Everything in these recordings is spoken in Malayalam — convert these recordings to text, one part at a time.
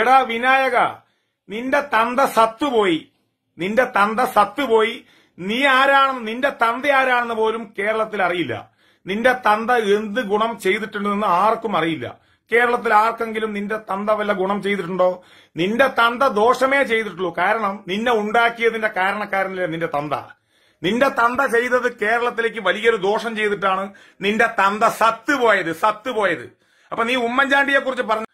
എടാ വിനായക നിന്റെ തന്ത സത്തുപോയി നിന്റെ തന്ത സത്തുപോയി നീ ആരാണെന്ന് നിന്റെ തന്ത ആരാണെന്ന് പോലും കേരളത്തിൽ അറിയില്ല നിന്റെ തന്ത എന്ത് ഗുണം ചെയ്തിട്ടുണ്ടെന്ന് ആർക്കും അറിയില്ല കേരളത്തിൽ ആർക്കെങ്കിലും നിന്റെ തന്ത വല്ല ഗുണം ചെയ്തിട്ടുണ്ടോ നിന്റെ തന്ത ദോഷമേ ചെയ്തിട്ടുള്ളൂ കാരണം നിന്നെ ഉണ്ടാക്കിയതിന്റെ കാരണക്കാരനല്ലേ നിന്റെ തന്ത നിന്റെ തന്ത ചെയ്തത് കേരളത്തിലേക്ക് വലിയൊരു ദോഷം ചെയ്തിട്ടാണ് നിന്റെ തന്ത സത്ത് പോയത് സത്ത് പോയത് അപ്പൊ നീ ഉമ്മൻചാണ്ടിയെ കുറിച്ച് പറഞ്ഞു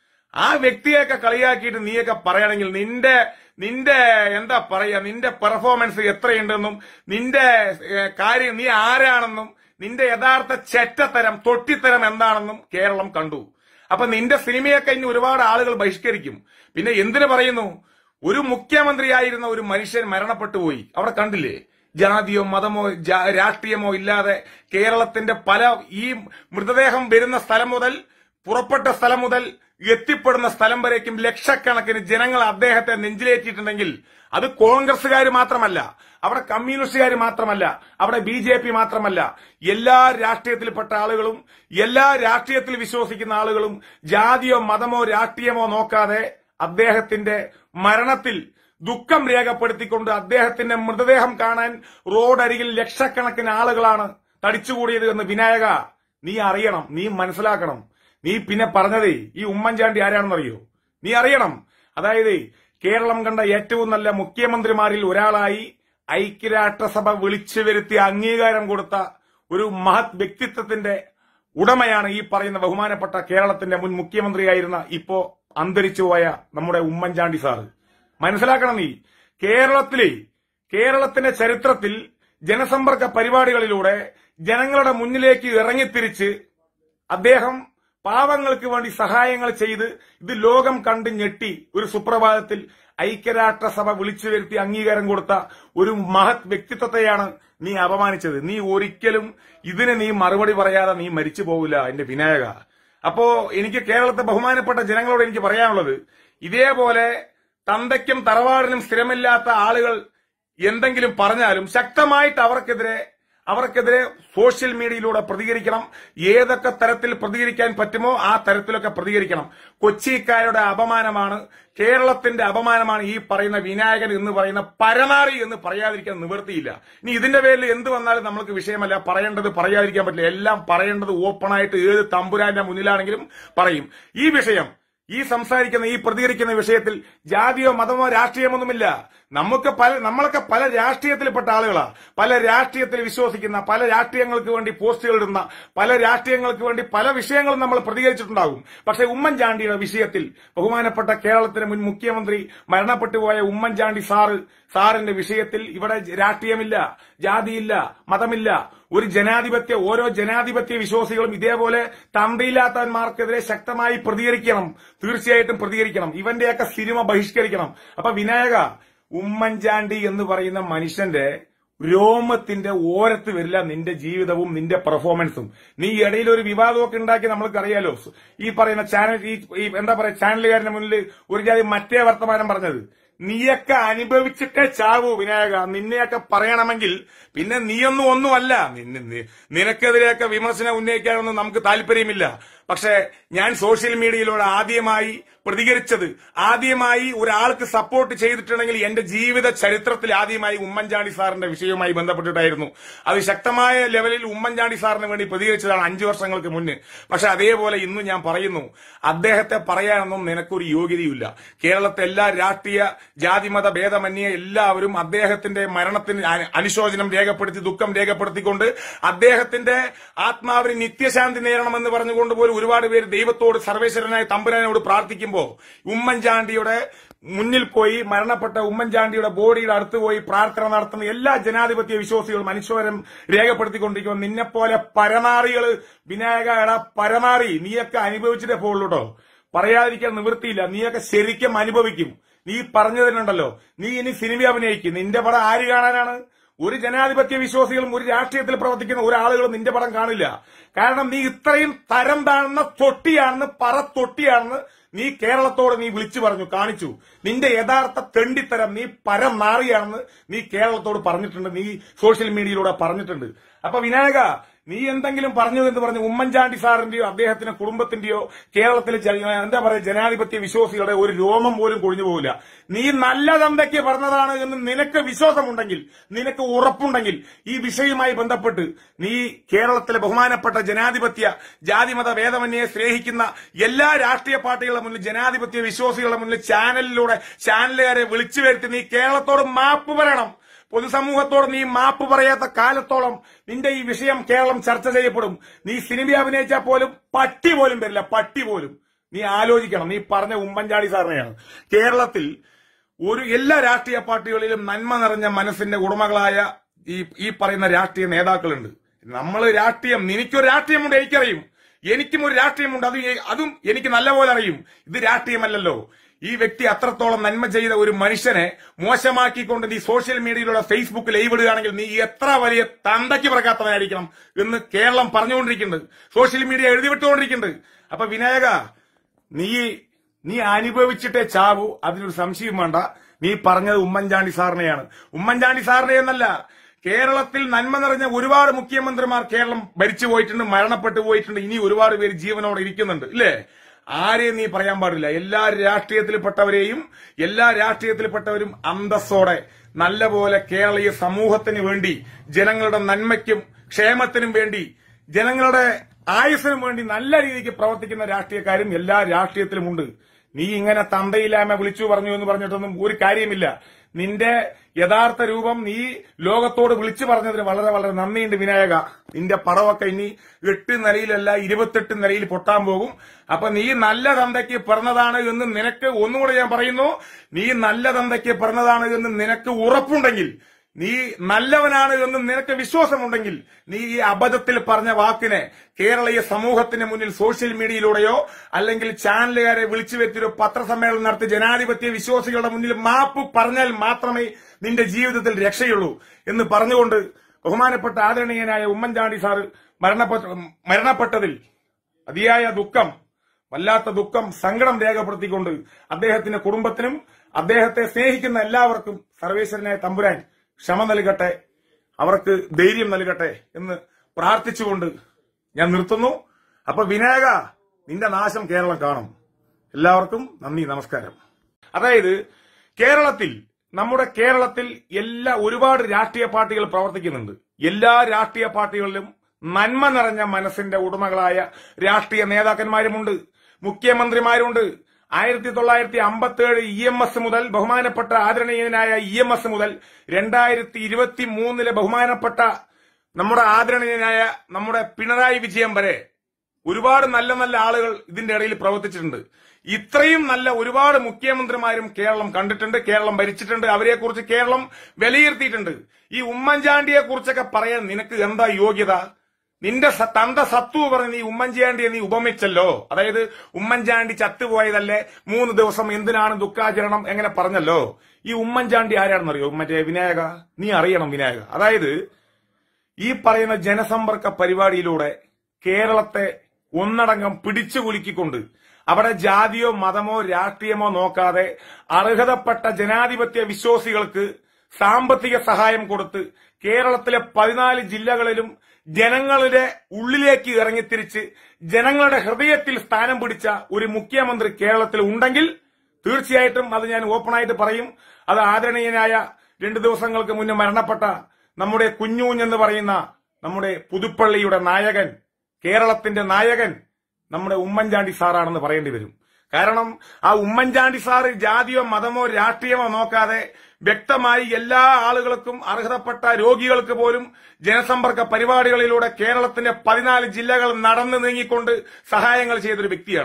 ആ വ്യക്തിയൊക്കെ കളിയാക്കിയിട്ട് നീയൊക്കെ പറയുകയാണെങ്കിൽ നിന്റെ നിന്റെ എന്താ പറയുക നിന്റെ പെർഫോമൻസ് എത്രയുണ്ടെന്നും നിന്റെ കാര്യം നീ ആരാണെന്നും നിന്റെ യഥാർത്ഥ ചെറ്റത്തരം തൊട്ടിത്തരം എന്താണെന്നും കേരളം കണ്ടു അപ്പൊ നിന്റെ സിനിമയൊക്കെ ഇനി ഒരുപാട് ആളുകൾ ബഹിഷ്കരിക്കും പിന്നെ എന്തിനു പറയുന്നു ഒരു മുഖ്യമന്ത്രിയായിരുന്ന ഒരു മനുഷ്യൻ മരണപ്പെട്ടു പോയി അവിടെ കണ്ടില്ലേ ജാതിയോ മതമോ രാഷ്ട്രീയമോ ഇല്ലാതെ കേരളത്തിന്റെ പല ഈ മൃതദേഹം വരുന്ന സ്ഥലം മുതൽ പുറപ്പെട്ട സ്ഥലം മുതൽ എത്തിപ്പെടുന്ന സ്ഥലം വരേക്കും ലക്ഷക്കണക്കിന് ജനങ്ങൾ അദ്ദേഹത്തെ നെഞ്ചിലേറ്റിയിട്ടുണ്ടെങ്കിൽ അത് കോൺഗ്രസുകാർ മാത്രമല്ല അവിടെ കമ്മ്യൂണിസ്റ്റുകാർ മാത്രമല്ല അവിടെ ബി ജെ പി മാത്രമല്ല എല്ലാ രാഷ്ട്രീയത്തിൽപ്പെട്ട ആളുകളും എല്ലാ രാഷ്ട്രീയത്തിൽ വിശ്വസിക്കുന്ന ആളുകളും ജാതിയോ മതമോ രാഷ്ട്രീയമോ നോക്കാതെ അദ്ദേഹത്തിന്റെ മരണത്തിൽ ദുഃഖം രേഖപ്പെടുത്തിക്കൊണ്ട് അദ്ദേഹത്തിന്റെ മൃതദേഹം കാണാൻ റോഡരികിൽ ലക്ഷക്കണക്കിന് ആളുകളാണ് തടിച്ചുകൂടിയത് എന്ന് വിനായക നീ അറിയണം നീ മനസ്സിലാക്കണം നീ പിന്നെ പറഞ്ഞതേ ഈ ഉമ്മൻചാണ്ടി ആരാണെന്നറിയോ നീ അറിയണം അതായത് കേരളം കണ്ട ഏറ്റവും നല്ല മുഖ്യമന്ത്രിമാരിൽ ഒരാളായി ഐക്യരാഷ്ട്രസഭ വിളിച്ചു വരുത്തി അംഗീകാരം കൊടുത്ത ഒരു മഹത് വ്യക്തിത്വത്തിന്റെ ഉടമയാണ് ഈ പറയുന്ന ബഹുമാനപ്പെട്ട കേരളത്തിന്റെ മുൻ മുഖ്യമന്ത്രിയായിരുന്ന ഇപ്പോ അന്തരിച്ചുപോയ നമ്മുടെ ഉമ്മൻചാണ്ടി സാർ മനസ്സിലാക്കണം നീ കേരളത്തിലെ കേരളത്തിന്റെ ചരിത്രത്തിൽ ജനസമ്പർക്ക പരിപാടികളിലൂടെ ജനങ്ങളുടെ മുന്നിലേക്ക് ഇറങ്ങിത്തിരിച്ച് അദ്ദേഹം പാവങ്ങൾക്ക് വേണ്ടി സഹായങ്ങൾ ചെയ്ത് ഇത് ലോകം കണ്ട് ഞെട്ടി ഒരു സുപ്രഭാതത്തിൽ ഐക്യരാഷ്ട്രസഭ വിളിച്ചു വരുത്തി അംഗീകാരം കൊടുത്ത ഒരു മഹത് വ്യക്തിത്വത്തെയാണ് നീ അപമാനിച്ചത് നീ ഒരിക്കലും ഇതിന് നീ മറുപടി പറയാതെ നീ മരിച്ചു പോകില്ല എന്റെ വിനായക അപ്പോ എനിക്ക് കേരളത്തെ ബഹുമാനപ്പെട്ട ജനങ്ങളോട് എനിക്ക് പറയാനുള്ളത് ഇതേപോലെ തന്തയ്ക്കും തറവാടിനും സ്ഥിരമില്ലാത്ത ആളുകൾ എന്തെങ്കിലും പറഞ്ഞാലും ശക്തമായിട്ട് അവർക്കെതിരെ അവർക്കെതിരെ സോഷ്യൽ മീഡിയയിലൂടെ പ്രതികരിക്കണം ഏതൊക്കെ തരത്തിൽ പ്രതികരിക്കാൻ പറ്റുമോ ആ തരത്തിലൊക്കെ പ്രതികരിക്കണം കൊച്ചിക്കാരുടെ അപമാനമാണ് കേരളത്തിന്റെ അപമാനമാണ് ഈ പറയുന്ന വിനായകൻ എന്ന് പറയുന്ന പരമാറി എന്ന് പറയാതിരിക്കാൻ നിവൃത്തിയില്ല ഇനി ഇതിന്റെ പേരിൽ എന്ത് വന്നാലും നമ്മൾക്ക് വിഷയമല്ല പറയേണ്ടത് പറയാതിരിക്കാൻ പറ്റില്ല എല്ലാം പറയേണ്ടത് ഓപ്പണായിട്ട് ഏത് തമ്പുരാന്റെ മുന്നിലാണെങ്കിലും പറയും ഈ വിഷയം ഈ സംസാരിക്കുന്ന ഈ പ്രതികരിക്കുന്ന വിഷയത്തിൽ ജാതിയോ മതമോ രാഷ്ട്രീയമൊന്നുമില്ല നമുക്ക് പല നമ്മളൊക്കെ പല രാഷ്ട്രീയത്തിൽപ്പെട്ട ആളുകളാ പല രാഷ്ട്രീയത്തിൽ വിശ്വസിക്കുന്ന പല രാഷ്ട്രീയങ്ങൾക്ക് വേണ്ടി പോസ്റ്റുകൾ ഇടുന്ന പല രാഷ്ട്രീയങ്ങൾക്ക് വേണ്ടി പല വിഷയങ്ങളും നമ്മൾ പ്രതികരിച്ചിട്ടുണ്ടാകും പക്ഷേ ഉമ്മൻചാണ്ടിയുടെ വിഷയത്തിൽ ബഹുമാനപ്പെട്ട കേരളത്തിലെ മുൻ മുഖ്യമന്ത്രി മരണപ്പെട്ടുപോയ ഉമ്മൻചാണ്ടി സാറ് സാറിന്റെ വിഷയത്തിൽ ഇവിടെ രാഷ്ട്രീയമില്ല ജാതിയില്ല മതമില്ല ഒരു ജനാധിപത്യ ഓരോ ജനാധിപത്യ വിശ്വാസികളും ഇതേപോലെ തമ്പിയില്ലാത്തവന്മാർക്കെതിരെ ശക്തമായി പ്രതികരിക്കണം തീർച്ചയായിട്ടും പ്രതികരിക്കണം ഇവന്റെയൊക്കെ സിനിമ ബഹിഷ്കരിക്കണം അപ്പൊ വിനായക ഉമ്മൻചാണ്ടി എന്ന് പറയുന്ന മനുഷ്യന്റെ രോമത്തിന്റെ ഓരത്ത് വരില്ല നിന്റെ ജീവിതവും നിന്റെ പെർഫോമൻസും നീ ഇടയിൽ ഒരു വിവാദമൊക്കെ ഉണ്ടാക്കി നമ്മൾക്കറിയാലോ ഈ പറയുന്ന ചാനൽ ഈ എന്താ പറയാ ചാനലുകാരന്റെ മുന്നിൽ ഒരു ജാതി മറ്റേ വർത്തമാനം പറഞ്ഞത് നീയൊക്കെ അനുഭവിച്ചിട്ടേ ചാവൂ വിനായക നിന്നെയൊക്കെ പറയണമെങ്കിൽ പിന്നെ നീയൊന്നും ഒന്നുമല്ല നിനക്കെതിരെയൊക്കെ വിമർശനം ഉന്നയിക്കാനൊന്നും നമുക്ക് താല്പര്യമില്ല പക്ഷെ ഞാൻ സോഷ്യൽ മീഡിയയിലൂടെ ആദ്യമായി പ്രതികരിച്ചത് ആദ്യമായി ഒരാൾക്ക് സപ്പോർട്ട് ചെയ്തിട്ടുണ്ടെങ്കിൽ എന്റെ ജീവിത ചരിത്രത്തിൽ ആദ്യമായി ഉമ്മൻചാണ്ടി സാറിന്റെ വിഷയവുമായി ബന്ധപ്പെട്ടിട്ടായിരുന്നു അത് ശക്തമായ ലെവലിൽ ഉമ്മൻചാണ്ടി സാറിന് വേണ്ടി പ്രതികരിച്ചതാണ് അഞ്ചു വർഷങ്ങൾക്ക് മുന്നേ പക്ഷെ അതേപോലെ ഇന്നും ഞാൻ പറയുന്നു അദ്ദേഹത്തെ പറയാനൊന്നും നിനക്കൊരു യോഗ്യതയില്ല കേരളത്തെ എല്ലാ രാഷ്ട്രീയ ജാതിമത ഭേദമന്യേ എല്ലാവരും അദ്ദേഹത്തിന്റെ മരണത്തിന് അനുശോചനം രേഖപ്പെടുത്തി ദുഃഖം രേഖപ്പെടുത്തിക്കൊണ്ട് അദ്ദേഹത്തിന്റെ ആത്മാവിന് നിത്യശാന്തി നേരണമെന്ന് പറഞ്ഞുകൊണ്ട് പോലും ഒരുപാട് പേര് ദൈവത്തോട് സർവേശ്വരനായ തമ്പുരാനോട് പ്രാർത്ഥിക്കും പറയുമ്പോൾ ഉമ്മൻചാണ്ടിയുടെ മുന്നിൽ പോയി മരണപ്പെട്ട ഉമ്മൻചാണ്ടിയുടെ ബോഡിയുടെ അടുത്ത് പോയി പ്രാർത്ഥന നടത്തുന്ന എല്ലാ ജനാധിപത്യ വിശ്വാസികളും അനുശോചനം രേഖപ്പെടുത്തിക്കൊണ്ടിരിക്കുമ്പോൾ നിന്നെപ്പോലെ പരമാറികൾ വിനായക എടാ പരമാറി നീയൊക്കെ അനുഭവിച്ചിട്ടേ പോകുള്ളൂട്ടോ പറയാതിരിക്കാൻ നിവൃത്തിയില്ല നീയൊക്കെ ശരിക്കും അനുഭവിക്കും നീ പറഞ്ഞതിനുണ്ടല്ലോ നീ ഇനി സിനിമ അഭിനയിക്കും നിന്റെ പടം ആര് കാണാനാണ് ഒരു ജനാധിപത്യ വിശ്വാസികളും ഒരു രാഷ്ട്രീയത്തിൽ പ്രവർത്തിക്കുന്ന ഒരാളുകളും നിന്റെ പടം കാണില്ല കാരണം നീ ഇത്രയും തരം താഴ്ന്ന തൊട്ടിയാണെന്ന് പറ തൊട്ടിയാണെന്ന് നീ കേരളത്തോട് നീ വിളിച്ചു പറഞ്ഞു കാണിച്ചു നിന്റെ യഥാർത്ഥ തെണ്ടിത്തരം നീ പരം മാറിയാണെന്ന് നീ കേരളത്തോട് പറഞ്ഞിട്ടുണ്ട് നീ സോഷ്യൽ മീഡിയയിലൂടെ പറഞ്ഞിട്ടുണ്ട് അപ്പൊ വിനായക നീ എന്തെങ്കിലും പറഞ്ഞു എന്ന് പറഞ്ഞ് ഉമ്മൻചാണ്ടി സാറിന്റെയോ അദ്ദേഹത്തിന്റെ കുടുംബത്തിന്റെയോ കേരളത്തിലെ എന്താ പറയുക ജനാധിപത്യ വിശ്വാസികളുടെ ഒരു രോമം പോലും കൊഴിഞ്ഞു പോകില്ല നീ നല്ല തന്തയ്ക്ക് പറഞ്ഞതാണ് എന്ന് നിനക്ക് വിശ്വാസമുണ്ടെങ്കിൽ നിനക്ക് ഉറപ്പുണ്ടെങ്കിൽ ഈ വിഷയവുമായി ബന്ധപ്പെട്ട് നീ കേരളത്തിലെ ബഹുമാനപ്പെട്ട ജനാധിപത്യ ജാതിമത ഭേദമന്യെ സ്നേഹിക്കുന്ന എല്ലാ രാഷ്ട്രീയ പാർട്ടികളുടെ മുന്നിൽ ജനാധിപത്യ വിശ്വാസികളുടെ മുന്നിൽ ചാനലിലൂടെ ചാനലുകാരെ വിളിച്ചു വരുത്തി നീ കേരളത്തോട് മാപ്പ് പറയണം പൊതുസമൂഹത്തോട് നീ മാപ്പ് പറയാത്ത കാലത്തോളം നിന്റെ ഈ വിഷയം കേരളം ചർച്ച ചെയ്യപ്പെടും നീ സിനിമ അഭിനയിച്ചാൽ പോലും പട്ടി പോലും വരില്ല പട്ടി പോലും നീ ആലോചിക്കണം നീ പറഞ്ഞ ഉമ്മൻചാടി സാറിനെയാണ് കേരളത്തിൽ ഒരു എല്ലാ രാഷ്ട്രീയ പാർട്ടികളിലും നന്മ നിറഞ്ഞ മനസ്സിന്റെ ഉടമകളായ ഈ ഈ പറയുന്ന രാഷ്ട്രീയ നേതാക്കളുണ്ട് നമ്മൾ രാഷ്ട്രീയം എനിക്കൊരു രാഷ്ട്രീയമുണ്ട് എനിക്കറിയും എനിക്കും ഒരു രാഷ്ട്രീയമുണ്ട് അത് അതും എനിക്ക് നല്ലപോലെ അറിയും ഇത് രാഷ്ട്രീയമല്ലല്ലോ ഈ വ്യക്തി അത്രത്തോളം നന്മ ചെയ്ത ഒരു മനുഷ്യനെ മോശമാക്കിക്കൊണ്ട് നീ സോഷ്യൽ മീഡിയയിലുള്ള ഫേസ്ബുക്ക് ലൈവ് ഇടുകയാണെങ്കിൽ നീ എത്ര വലിയ തന്തയ്ക്ക് പിറക്കാത്തവനായിരിക്കണം എന്ന് കേരളം പറഞ്ഞുകൊണ്ടിരിക്കുന്നുണ്ട് സോഷ്യൽ മീഡിയ എഴുതി എഴുതിവിട്ടുകൊണ്ടിരിക്കുന്നുണ്ട് അപ്പൊ വിനായക നീ നീ അനുഭവിച്ചിട്ടേ ചാവൂ അതിനൊരു സംശയം വേണ്ട നീ പറഞ്ഞത് ഉമ്മൻചാണ്ടി സാറിനെയാണ് ഉമ്മൻചാണ്ടി സാറിനെ എന്നല്ല കേരളത്തിൽ നന്മ നിറഞ്ഞ ഒരുപാട് മുഖ്യമന്ത്രിമാർ കേരളം ഭരിച്ചു പോയിട്ടുണ്ട് മരണപ്പെട്ടു പോയിട്ടുണ്ട് ഇനി ഒരുപാട് പേര് ജീവനോടെ ഇരിക്കുന്നുണ്ട് ഇല്ലേ ആരെയും നീ പറയാൻ പാടില്ല എല്ലാ രാഷ്ട്രീയത്തിൽപ്പെട്ടവരെയും എല്ലാ രാഷ്ട്രീയത്തിൽപ്പെട്ടവരും അന്തസ്സോടെ നല്ലപോലെ കേരളീയ സമൂഹത്തിന് വേണ്ടി ജനങ്ങളുടെ നന്മയ്ക്കും ക്ഷേമത്തിനും വേണ്ടി ജനങ്ങളുടെ ആയുസിനും വേണ്ടി നല്ല രീതിക്ക് പ്രവർത്തിക്കുന്ന രാഷ്ട്രീയക്കാരും എല്ലാ രാഷ്ട്രീയത്തിലുമുണ്ട് നീ ഇങ്ങനെ തന്തയില്ലാമ വിളിച്ചു പറഞ്ഞു എന്ന് പറഞ്ഞിട്ടൊന്നും ഒരു കാര്യമില്ല നിന്റെ യഥാർത്ഥ രൂപം നീ ലോകത്തോട് വിളിച്ചു പറഞ്ഞതിന് വളരെ വളരെ നന്ദിയുണ്ട് വിനായക നിന്റെ പടവൊക്കെ ഇനി എട്ട് നിലയിലല്ല ഇരുപത്തെട്ട് നിലയിൽ പൊട്ടാൻ പോകും അപ്പൊ നീ നല്ല തന്തയ്ക്ക് പിറന്നതാണ് എന്ന് നിനക്ക് ഒന്നുകൂടെ ഞാൻ പറയുന്നു നീ നല്ല തന്തയ്ക്ക് പിറന്നതാണ് എന്ന് നിനക്ക് ഉറപ്പുണ്ടെങ്കിൽ നീ നല്ലവനാണ് എന്ന് നിനക്ക് വിശ്വാസമുണ്ടെങ്കിൽ നീ ഈ അബദ്ധത്തിൽ പറഞ്ഞ വാക്കിനെ കേരളീയ സമൂഹത്തിന് മുന്നിൽ സോഷ്യൽ മീഡിയയിലൂടെയോ അല്ലെങ്കിൽ ചാനലുകാരെ വിളിച്ചു വെച്ചൊരു പത്രസമ്മേളനം നടത്തി ജനാധിപത്യ വിശ്വാസികളുടെ മുന്നിൽ മാപ്പ് പറഞ്ഞാൽ മാത്രമേ നിന്റെ ജീവിതത്തിൽ രക്ഷയുള്ളൂ എന്ന് പറഞ്ഞുകൊണ്ട് ബഹുമാനപ്പെട്ട ആദരണീയനായ ഉമ്മൻചാണ്ടി സാറ് മരണപ്പെട്ടതിൽ അതിയായ ദുഃഖം വല്ലാത്ത ദുഃഖം സങ്കടം രേഖപ്പെടുത്തിക്കൊണ്ട് അദ്ദേഹത്തിന്റെ കുടുംബത്തിനും അദ്ദേഹത്തെ സ്നേഹിക്കുന്ന എല്ലാവർക്കും സർവേശ്വരനായ തമ്പുരാൻ ക്ഷമ നൽകട്ടെ അവർക്ക് ധൈര്യം നൽകട്ടെ എന്ന് പ്രാർത്ഥിച്ചുകൊണ്ട് ഞാൻ നിർത്തുന്നു അപ്പൊ വിനായക നിന്റെ നാശം കേരളം കാണും എല്ലാവർക്കും നന്ദി നമസ്കാരം അതായത് കേരളത്തിൽ നമ്മുടെ കേരളത്തിൽ എല്ലാ ഒരുപാട് രാഷ്ട്രീയ പാർട്ടികൾ പ്രവർത്തിക്കുന്നുണ്ട് എല്ലാ രാഷ്ട്രീയ പാർട്ടികളിലും നന്മ നിറഞ്ഞ മനസ്സിന്റെ ഉടമകളായ രാഷ്ട്രീയ നേതാക്കന്മാരുമുണ്ട് മുഖ്യമന്ത്രിമാരുണ്ട് ആയിരത്തി തൊള്ളായിരത്തി ഏഴ് ഇ e എം എസ് മുതൽ ബഹുമാനപ്പെട്ട ആദരണീയനായ ഇ എം എസ് മുതൽ രണ്ടായിരത്തി ഇരുപത്തി മൂന്നിലെ ബഹുമാനപ്പെട്ട നമ്മുടെ ആദരണീയനായ നമ്മുടെ പിണറായി വിജയൻ വരെ ഒരുപാട് നല്ല നല്ല ആളുകൾ ഇതിന്റെ ഇടയിൽ പ്രവർത്തിച്ചിട്ടുണ്ട് ഇത്രയും നല്ല ഒരുപാട് മുഖ്യമന്ത്രിമാരും കേരളം കണ്ടിട്ടുണ്ട് കേരളം ഭരിച്ചിട്ടുണ്ട് അവരെക്കുറിച്ച് കേരളം വിലയിരുത്തിയിട്ടുണ്ട് ഈ ഉമ്മൻചാണ്ടിയെ കുറിച്ചൊക്കെ പറയാൻ നിനക്ക് എന്താ യോഗ്യത നിന്റെ തന്റെ സത്തു പറഞ്ഞ് നീ ഉമ്മൻചാണ്ടിയെ നീ ഉപമിച്ചല്ലോ അതായത് ഉമ്മൻചാണ്ടി ചത്തുപോയതല്ലേ മൂന്ന് ദിവസം എന്തിനാണ് ദുഃഖാചരണം എങ്ങനെ പറഞ്ഞല്ലോ ഈ ഉമ്മൻചാണ്ടി ആരാണെന്നറിയോ മറ്റേ വിനായക നീ അറിയണം വിനായക അതായത് ഈ പറയുന്ന ജനസമ്പർക്ക പരിപാടിയിലൂടെ കേരളത്തെ ഒന്നടങ്കം പിടിച്ചു കുലുക്കിക്കൊണ്ട് അവിടെ ജാതിയോ മതമോ രാഷ്ട്രീയമോ നോക്കാതെ അർഹതപ്പെട്ട ജനാധിപത്യ വിശ്വാസികൾക്ക് സാമ്പത്തിക സഹായം കൊടുത്ത് കേരളത്തിലെ പതിനാല് ജില്ലകളിലും ജനങ്ങളുടെ ഉള്ളിലേക്ക് ഇറങ്ങിത്തിരിച്ച് ജനങ്ങളുടെ ഹൃദയത്തിൽ സ്ഥാനം പിടിച്ച ഒരു മുഖ്യമന്ത്രി കേരളത്തിൽ ഉണ്ടെങ്കിൽ തീർച്ചയായിട്ടും അത് ഞാൻ ഓപ്പണായിട്ട് പറയും അത് ആദരണീയനായ രണ്ടു ദിവസങ്ങൾക്ക് മുന്നേ മരണപ്പെട്ട നമ്മുടെ കുഞ്ഞൂഞ്ഞെന്ന് പറയുന്ന നമ്മുടെ പുതുപ്പള്ളിയുടെ നായകൻ കേരളത്തിന്റെ നായകൻ നമ്മുടെ ഉമ്മൻചാണ്ടി സാറാണെന്ന് പറയേണ്ടി വരും കാരണം ആ ഉമ്മൻചാണ്ടി സാറ് ജാതിയോ മതമോ രാഷ്ട്രീയമോ നോക്കാതെ വ്യക്തമായി എല്ലാ ആളുകൾക്കും അർഹതപ്പെട്ട രോഗികൾക്ക് പോലും ജനസമ്പർക്ക പരിപാടികളിലൂടെ കേരളത്തിന്റെ പതിനാല് ജില്ലകൾ നടന്നു നീങ്ങിക്കൊണ്ട് സഹായങ്ങൾ ചെയ്തൊരു വ്യക്തിയാണ്